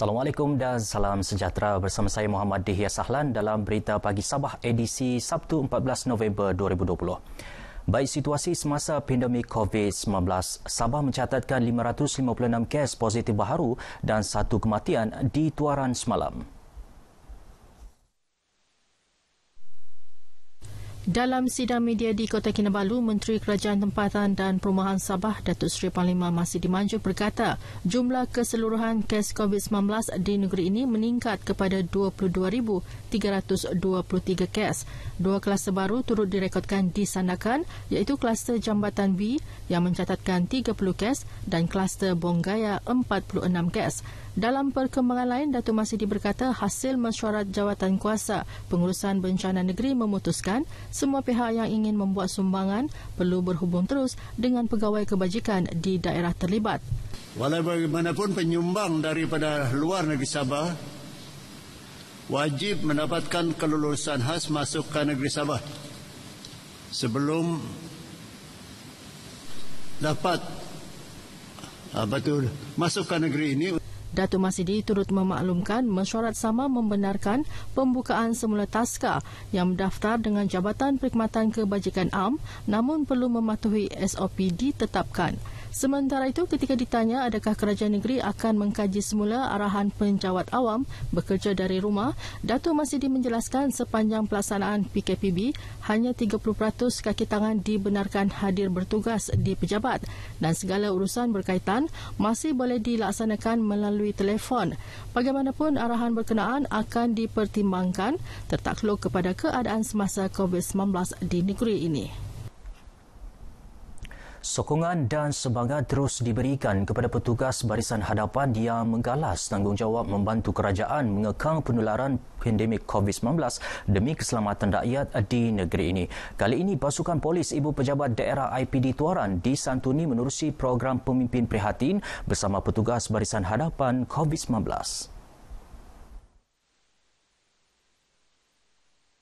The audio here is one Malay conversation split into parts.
Assalamualaikum dan salam sejahtera bersama saya Muhammad Dihya Sahlan dalam Berita Pagi Sabah edisi Sabtu 14 November 2020. Baik situasi semasa pandemik COVID-19, Sabah mencatatkan 556 kes positif baharu dan satu kematian di tuaran semalam. Dalam sidang media di Kota Kinabalu, Menteri Kerajaan Tempatan dan Perumahan Sabah, Datuk Seri Panglima Masih Dimanjo berkata, jumlah keseluruhan kes COVID-19 di negeri ini meningkat kepada 22,323 kes. Dua kluster baru turut direkodkan di Sandakan, iaitu kluster Jambatan B yang mencatatkan 30 kes dan kluster Bonggaya 46 kes. Dalam perkembangan lain, Datuk Masidi berkata hasil mesyuarat jawatan kuasa pengurusan bencana negeri memutuskan semua pihak yang ingin membuat sumbangan perlu berhubung terus dengan pegawai kebajikan di daerah terlibat. Walau bagaimanapun penyumbang daripada luar negeri Sabah wajib mendapatkan kelulusan khas masuk ke negeri Sabah sebelum dapat apa tu masuk ke negeri ini Datu Masidi turut memaklumkan mesyuarat sama membenarkan pembukaan semula TASKA yang mendaftar dengan Jabatan Perkhidmatan Kebajikan AM namun perlu mematuhi SOP ditetapkan. Sementara itu, ketika ditanya adakah kerajaan negeri akan mengkaji semula arahan penjawat awam bekerja dari rumah, Dato' Masidi menjelaskan sepanjang pelaksanaan PKPB, hanya 30% kaki tangan dibenarkan hadir bertugas di pejabat dan segala urusan berkaitan masih boleh dilaksanakan melalui telefon. Bagaimanapun, arahan berkenaan akan dipertimbangkan tertakluk kepada keadaan semasa COVID-19 di negeri ini. Sokongan dan semangat terus diberikan kepada petugas barisan hadapan yang menggalas tanggungjawab membantu kerajaan mengekang penularan pandemik COVID-19 demi keselamatan rakyat di negeri ini. Kali ini, pasukan polis ibu pejabat daerah IPD Tuaran disantuni menerusi program pemimpin prihatin bersama petugas barisan hadapan COVID-19.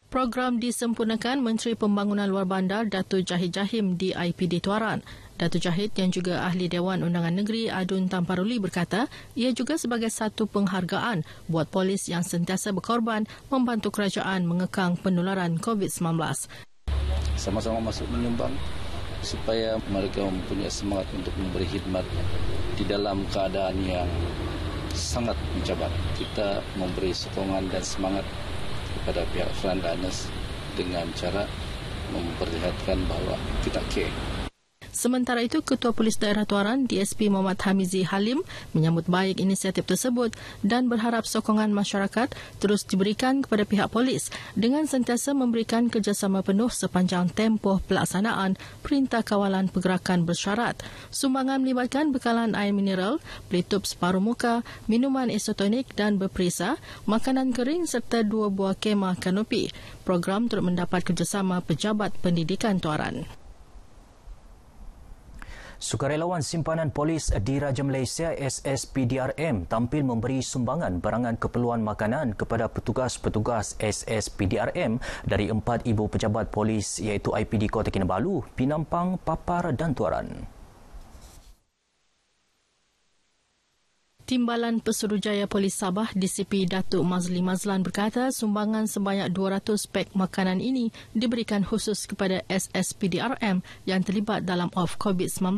Program disempurnakan Menteri Pembangunan Luar Bandar Datu Jahid Jahim di IPD Tuaran. Datu Jahid yang juga ahli Dewan Undangan Negeri Adun Tamparuli berkata, ia juga sebagai satu penghargaan buat polis yang sentiasa berkorban membantu kerajaan mengekang penularan COVID-19. Sama-sama masuk menyumbang supaya mereka mempunyai semangat untuk memberi khidmat di dalam keadaan yang sangat mencabar. Kita memberi sokongan dan semangat kepada pihak frontliners dengan cara memperlihatkan bahwa kita care Sementara itu, Ketua Polis Daerah Tuaran DSP Muhammad Hamizi Halim menyambut baik inisiatif tersebut dan berharap sokongan masyarakat terus diberikan kepada pihak polis dengan sentiasa memberikan kerjasama penuh sepanjang tempoh pelaksanaan Perintah Kawalan Pergerakan Bersyarat. Sumbangan melibatkan bekalan air mineral, pelitup separuh muka, minuman isotonik dan berperisa, makanan kering serta dua buah kemah kanopi. Program turut mendapat kerjasama pejabat pendidikan tuaran. Sukarelawan Simpanan Polis di Raja Malaysia SSPDRM tampil memberi sumbangan barangan keperluan makanan kepada petugas-petugas SSPDRM dari empat ibu pejabat polis iaitu IPD Kota Kinabalu, Pinampang, Papar dan Tuaran. Timbalan Pesuruhjaya Polis Sabah DCP Datuk Mazli Mazlan berkata sumbangan sebanyak 200 pek makanan ini diberikan khusus kepada SSPDRM yang terlibat dalam Of COVID-19.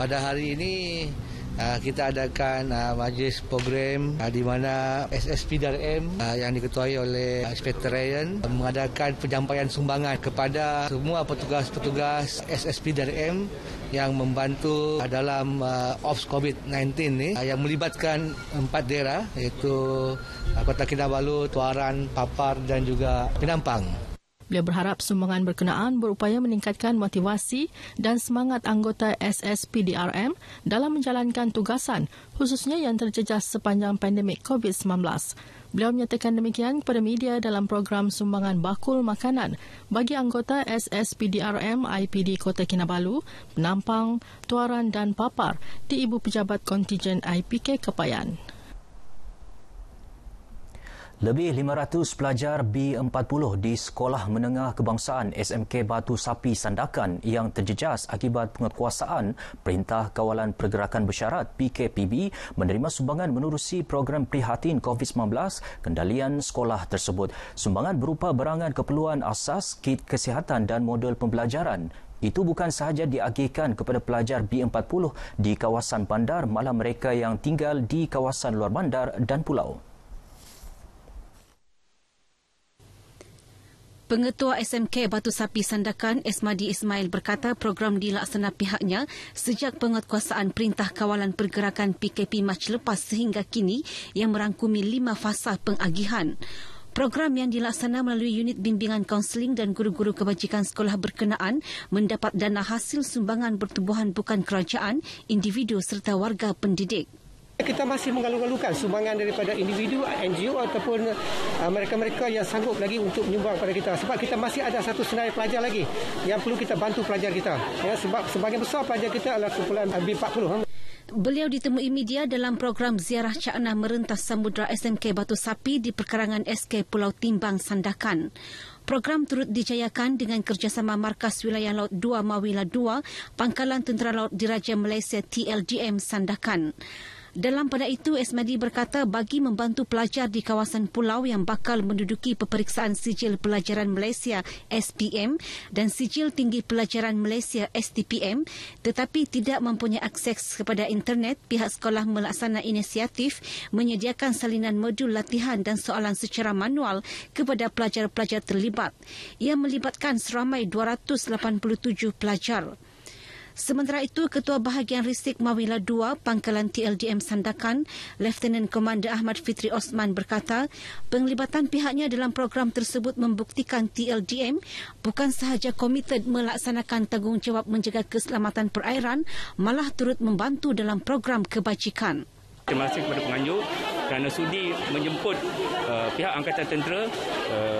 Pada hari ini ah, kita adakan ah, majlis program ah, di mana SSPDRM yang diketuai oleh Inspector Ryan mengadakan penyampaian sumbangan kepada semua petugas-petugas SSPDRM yang membantu dalam uh, ops COVID-19 ni uh, yang melibatkan empat daerah iaitu uh, Kota Kinabalu, Tuaran, Papar dan juga Penampang. Beliau berharap sumbangan berkenaan berupaya meningkatkan motivasi dan semangat anggota SSPDRM dalam menjalankan tugasan khususnya yang terjejas sepanjang pandemik COVID-19. Beliau menyatakan demikian kepada media dalam program sumbangan bakul makanan bagi anggota SSPDRM IPD Kota Kinabalu, Penampang, Tuaran dan Papar di Ibu Pejabat Kontijen IPK Kepayan. Lebih 500 pelajar B40 di Sekolah Menengah Kebangsaan SMK Batu Sapi Sandakan yang terjejas akibat penguasaan Perintah Kawalan Pergerakan Bersyarat PKPB menerima sumbangan menerusi program prihatin COVID-19 kendalian sekolah tersebut. Sumbangan berupa berangan keperluan asas, kit kesihatan dan modul pembelajaran. Itu bukan sahaja diagihkan kepada pelajar B40 di kawasan bandar malah mereka yang tinggal di kawasan luar bandar dan pulau. Pengetua SMK Batu Sapi Sandakan Esmadi Ismail berkata program dilaksana pihaknya sejak penguatkuasaan Perintah Kawalan Pergerakan PKP Mac lepas sehingga kini yang merangkumi lima fasa pengagihan. Program yang dilaksana melalui unit bimbingan kaunseling dan guru-guru kebajikan sekolah berkenaan mendapat dana hasil sumbangan pertubuhan bukan kerajaan, individu serta warga pendidik. Kita masih menggalung-galungkan sumbangan daripada individu, NGO ataupun uh, mereka-mereka yang sanggup lagi untuk menyumbang kepada kita. Sebab kita masih ada satu senarai pelajar lagi yang perlu kita bantu pelajar kita. Ya, sebab sebagian besar pelajar kita adalah kumpulan B40. Ha? Beliau ditemui media dalam program Ziarah Caknah Merentas Samudra SMK Batu Sapi di perkarangan SK Pulau Timbang Sandakan. Program turut dijayakan dengan kerjasama Markas Wilayah Laut 2 Mawila 2, Pangkalan Tentera Laut Diraja Malaysia TLDM Sandakan. Dalam pada itu, Esmadi berkata bagi membantu pelajar di kawasan pulau yang bakal menduduki peperiksaan sijil pelajaran Malaysia SPM dan sijil tinggi pelajaran Malaysia STPM tetapi tidak mempunyai akses kepada internet, pihak sekolah melaksana inisiatif menyediakan salinan modul latihan dan soalan secara manual kepada pelajar-pelajar terlibat. Ia melibatkan seramai 287 pelajar. Sementara itu, Ketua Bahagian Risik Mawila II Pangkalan TLDM Sandakan, Lieutenant Komander Ahmad Fitri Osman berkata, penglibatan pihaknya dalam program tersebut membuktikan TLDM bukan sahaja komited melaksanakan tanggungjawab menjaga keselamatan perairan, malah turut membantu dalam program kebajikan. Terima kasih kepada penganjur kerana sudi menjemput uh, pihak Angkatan Tentera uh,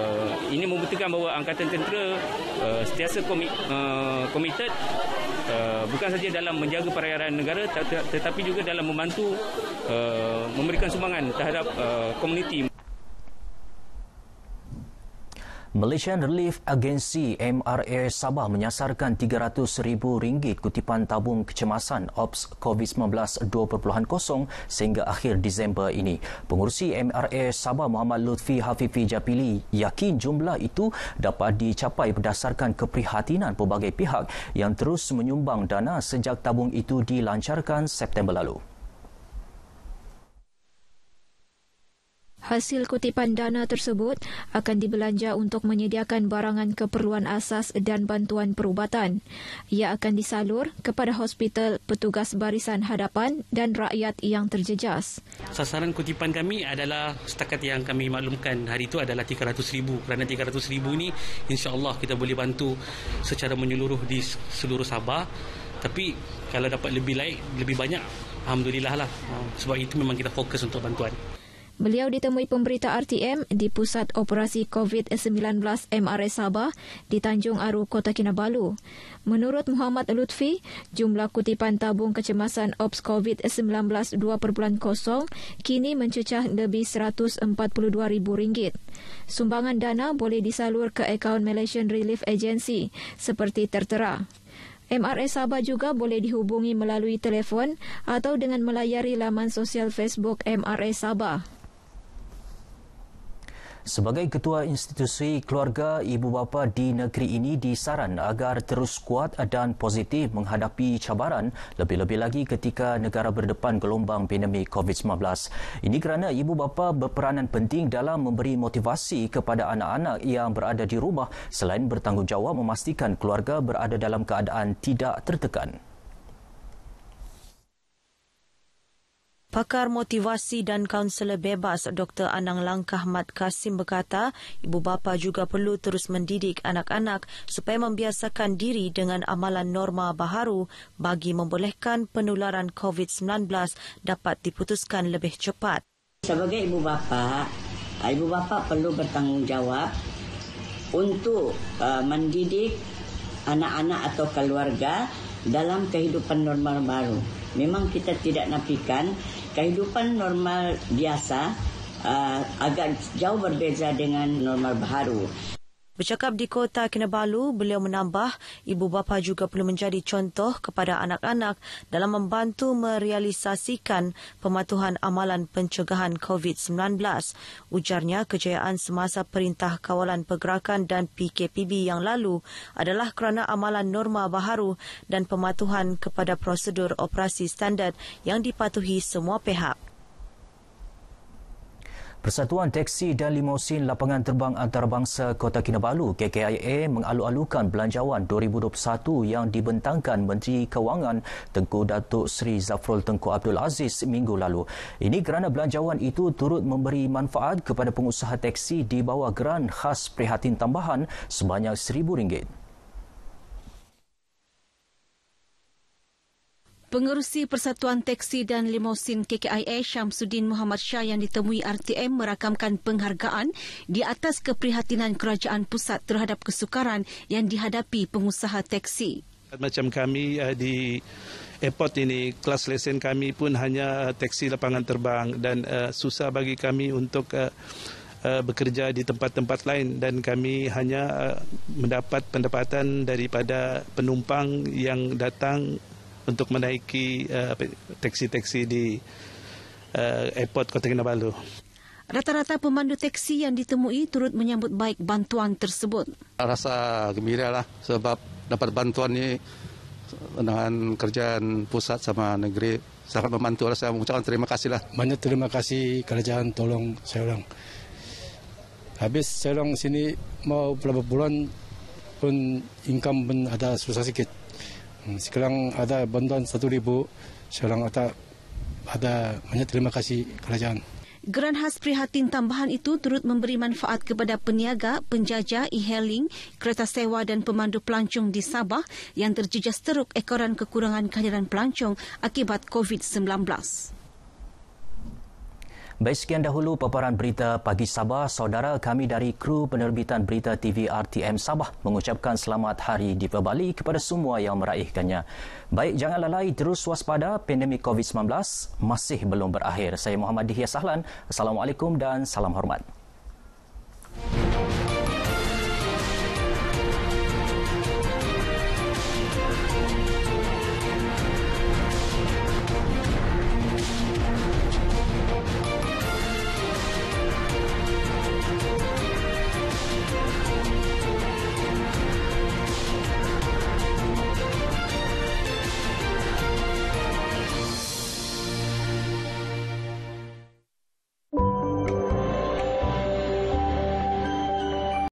ini membuktikan bahawa angkatan tentera uh, sentiasa committed eh, komi, uh, eh, uh, bukan saja dalam menjaga perayaan negara tetapi juga dalam membantu uh, memberikan sumbangan terhadap uh, komuniti Malaysian Relief Agency MRA Sabah menyasarkan RM300,000 kutipan tabung kecemasan Ops COVID-19 2.0 sehingga akhir Disember ini. Pengurusi MRA Sabah Muhammad Lutfi Hafifi Japili yakin jumlah itu dapat dicapai berdasarkan keprihatinan pelbagai pihak yang terus menyumbang dana sejak tabung itu dilancarkan September lalu. Hasil kutipan dana tersebut akan dibelanja untuk menyediakan barangan keperluan asas dan bantuan perubatan. Ia akan disalur kepada hospital, petugas barisan hadapan dan rakyat yang terjejas. Sasaran kutipan kami adalah setakat yang kami maklumkan hari itu adalah 300,000. Kerana 300,000 ini insya-Allah kita boleh bantu secara menyeluruh di seluruh Sabah. Tapi kalau dapat lebih baik, lebih banyak Alhamdulillah lah. Ah, sebab itu memang kita fokus untuk bantuan. Beliau ditemui pemberita RTM di Pusat Operasi COVID-19 MRS Sabah di Tanjung Aru, Kota Kinabalu. Menurut Muhammad Lutfi, jumlah kutipan tabung kecemasan Ops COVID-19 2.0 kini mencecah lebih RM142,000. Sumbangan dana boleh disalur ke akaun Malaysian Relief Agency seperti tertera. MRS Sabah juga boleh dihubungi melalui telefon atau dengan melayari laman sosial Facebook MRS Sabah. Sebagai ketua institusi keluarga ibu bapa di negeri ini disaran agar terus kuat dan positif menghadapi cabaran lebih-lebih lagi ketika negara berdepan gelombang pandemik COVID-19. Ini kerana ibu bapa berperanan penting dalam memberi motivasi kepada anak-anak yang berada di rumah selain bertanggungjawab memastikan keluarga berada dalam keadaan tidak tertekan. Pakar motivasi dan kaunselor bebas Dr. Anang Langkah Mat Kasim berkata, ibu bapa juga perlu terus mendidik anak-anak supaya membiasakan diri dengan amalan norma baharu bagi membolehkan penularan COVID-19 dapat diputuskan lebih cepat. Sebagai ibu bapa, ah, ibu bapa perlu bertanggungjawab untuk ah, mendidik anak-anak atau keluarga dalam kehidupan normal baru. Memang kita tidak nafikan kehidupan normal biasa uh, agak jauh berbeza dengan normal baru. Bercakap di kota Kinabalu, beliau menambah ibu bapa juga perlu menjadi contoh kepada anak-anak dalam membantu merealisasikan pematuhan amalan pencegahan COVID-19. Ujarnya, kejayaan semasa Perintah Kawalan Pergerakan dan PKPB yang lalu adalah kerana amalan norma baharu dan pematuhan kepada prosedur operasi standard yang dipatuhi semua pihak. Persatuan Teksi dan Limousin Lapangan Terbang Antarabangsa Kota Kinabalu KKIA mengalu-alukan belanjawan 2021 yang dibentangkan Menteri Kewangan Tengku Datuk Seri Zafrul Tengku Abdul Aziz minggu lalu. Ini kerana belanjawan itu turut memberi manfaat kepada pengusaha teksi di bawah geran khas prihatin tambahan sebanyak RM1,000. Pengerusi Persatuan Teksi dan Limousin KKIA Syamsuddin Muhammad Shah yang ditemui RTM merakamkan penghargaan di atas keprihatinan kerajaan pusat terhadap kesukaran yang dihadapi pengusaha teksi. Macam kami eh, di airport ini, kelas lesen kami pun hanya eh, teksi lapangan terbang dan eh, susah bagi kami untuk bekerja di tempat-tempat lain dan kami hanya mendapat pendapatan daripada penumpang yang datang untuk menaiki eh, taksi-taksi uh, di uh, airport Kota Kinabalu. Rata-rata pemandu teksi yang ditemui turut menyambut baik bantuan tersebut. Rasa gembira lah sebab dapat bantuan ini dengan kerjaan pusat sama negeri sangat membantu lah saya mengucapkan terima kasih lah. Banyak terima kasih kerjaan tolong saya orang. Habis saya orang sini mau berapa bulan pun income pun ada susah sikit. Hmm, sekarang ada bantuan satu ribu, sekarang ada, ada banyak terima kasih kerajaan. Geran khas prihatin tambahan itu turut memberi manfaat kepada peniaga, penjaja, e-hailing, kereta sewa dan pemandu pelancong di Sabah yang terjejas teruk ekoran kekurangan kehadiran pelancong akibat COVID-19. Baik sekian dahulu paparan berita pagi Sabah. Saudara kami dari kru penerbitan berita TV RTM Sabah mengucapkan selamat hari di Bali kepada semua yang meraihkannya. Baik, jangan lalai terus waspada pandemik COVID-19 masih belum berakhir. Saya Muhammad Dihya Sahlan. Assalamualaikum dan salam hormat.